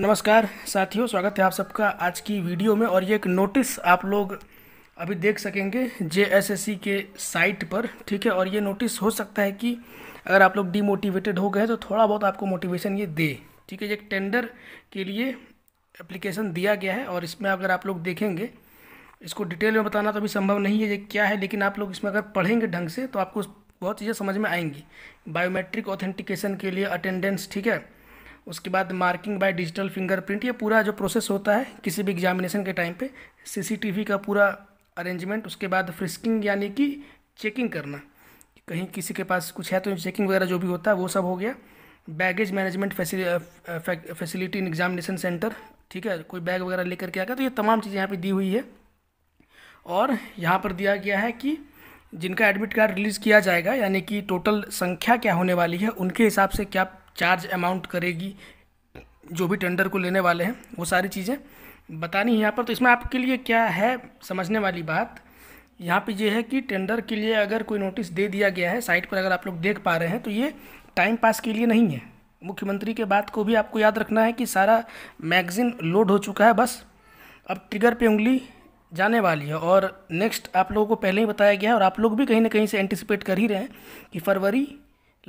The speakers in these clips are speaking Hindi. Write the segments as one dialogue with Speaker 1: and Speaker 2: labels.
Speaker 1: नमस्कार साथियों स्वागत है आप सबका आज की वीडियो में और ये एक नोटिस आप लोग अभी देख सकेंगे जे के साइट पर ठीक है और ये नोटिस हो सकता है कि अगर आप लोग डीमोटिवेटेड हो गए तो थोड़ा बहुत आपको मोटिवेशन ये दे ठीक है ये एक टेंडर के लिए एप्लीकेशन दिया गया है और इसमें अगर आप लोग देखेंगे इसको डिटेल में बताना तो अभी संभव नहीं है ये क्या है लेकिन आप लोग इसमें अगर पढ़ेंगे ढंग से तो आपको बहुत चीज़ें समझ में आएंगी बायोमेट्रिक ऑथेंटिकेशन के लिए अटेंडेंस ठीक है उसके बाद मार्किंग बाय डिजिटल फिंगरप्रिंट ये पूरा जो प्रोसेस होता है किसी भी एग्जामिनेशन के टाइम पे सीसीटीवी का पूरा अरेंजमेंट उसके बाद फ्रिस्किंग यानी कि चेकिंग करना कहीं किसी के पास कुछ है तो चेकिंग वगैरह जो भी होता है वो सब हो गया baggage management facility in examination centre ठीक है कोई बैग वगैरह लेकर के आ गया तो ये तमाम चीज़ें यहाँ पर दी हुई है और यहाँ पर दिया गया है कि जिनका एडमिट कार्ड रिलीज़ किया जाएगा यानी कि टोटल संख्या क्या होने वाली है उनके हिसाब से क्या चार्ज अमाउंट करेगी जो भी टेंडर को लेने वाले हैं वो सारी चीज़ें बतानी है यहाँ पर तो इसमें आपके लिए क्या है समझने वाली बात यहाँ पे ये है कि टेंडर के लिए अगर कोई नोटिस दे दिया गया है साइट पर अगर आप लोग देख पा रहे हैं तो ये टाइम पास के लिए नहीं है मुख्यमंत्री के बात को भी आपको याद रखना है कि सारा मैगज़ीन लोड हो चुका है बस अब ट्रिगर पे उंगली जाने वाली है और नेक्स्ट आप लोगों को पहले ही बताया गया है और आप लोग भी कहीं ना कहीं से एंटिसिपेट कर ही रहे हैं कि फरवरी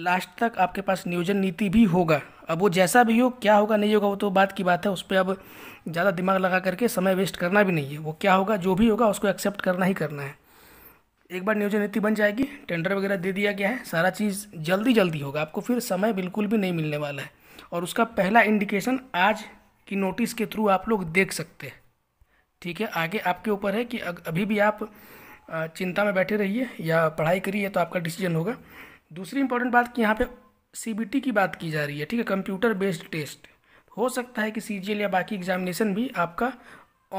Speaker 1: लास्ट तक आपके पास नियोजन नीति भी होगा अब वो जैसा भी हो क्या होगा नहीं होगा वो तो बात की बात है उस पर अब ज़्यादा दिमाग लगा करके समय वेस्ट करना भी नहीं है वो क्या होगा जो भी होगा उसको एक्सेप्ट करना ही करना है एक बार नियोजन नीति बन जाएगी टेंडर वगैरह दे दिया गया है सारा चीज़ जल्दी जल्दी होगा आपको फिर समय बिल्कुल भी नहीं मिलने वाला है और उसका पहला इंडिकेशन आज की नोटिस के थ्रू आप लोग देख सकते हैं ठीक है आगे आपके ऊपर है कि अभी भी आप चिंता में बैठे रहिए या पढ़ाई करिए तो आपका डिसीजन होगा दूसरी इंपॉर्टेंट बात कि यहाँ पे सीबीटी की बात की जा रही है ठीक है कंप्यूटर बेस्ड टेस्ट हो सकता है कि सीजीएल या बाकी एग्जामिनेशन भी आपका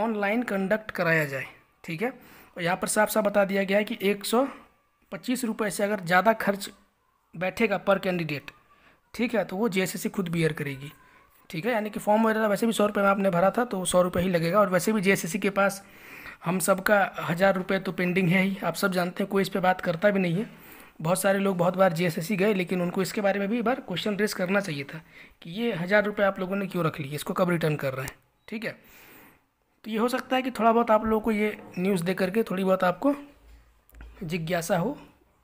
Speaker 1: ऑनलाइन कंडक्ट कराया जाए ठीक है और यहाँ पर साफ साफ बता दिया गया है कि एक सौ पच्चीस रुपये से अगर ज़्यादा खर्च बैठेगा पर कैंडिडेट ठीक है तो वो जे खुद बियर करेगी ठीक है यानी कि फॉर्म वगैरह वैसे भी सौ रुपये में आपने भरा था तो सौ रुपये ही लगेगा और वैसे भी जे के पास हम सबका हज़ार रुपये तो पेंडिंग है ही आप सब जानते हैं कोई इस पर बात करता भी नहीं है बहुत सारे लोग बहुत बार जीएसएससी गए लेकिन उनको इसके बारे में भी एक बार क्वेश्चन रेस करना चाहिए था कि ये हज़ार रुपये आप लोगों ने क्यों रख लिए इसको कब रिटर्न कर रहे हैं ठीक है तो ये हो सकता है कि थोड़ा बहुत आप लोगों को ये न्यूज़ दे करके थोड़ी बहुत आपको जिज्ञासा हो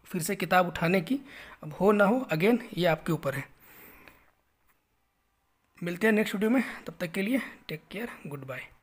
Speaker 1: फिर से किताब उठाने की अब हो ना हो अगेन ये आपके ऊपर है मिलते हैं नेक्स्ट वीडियो में तब तक के लिए टेक केयर गुड बाय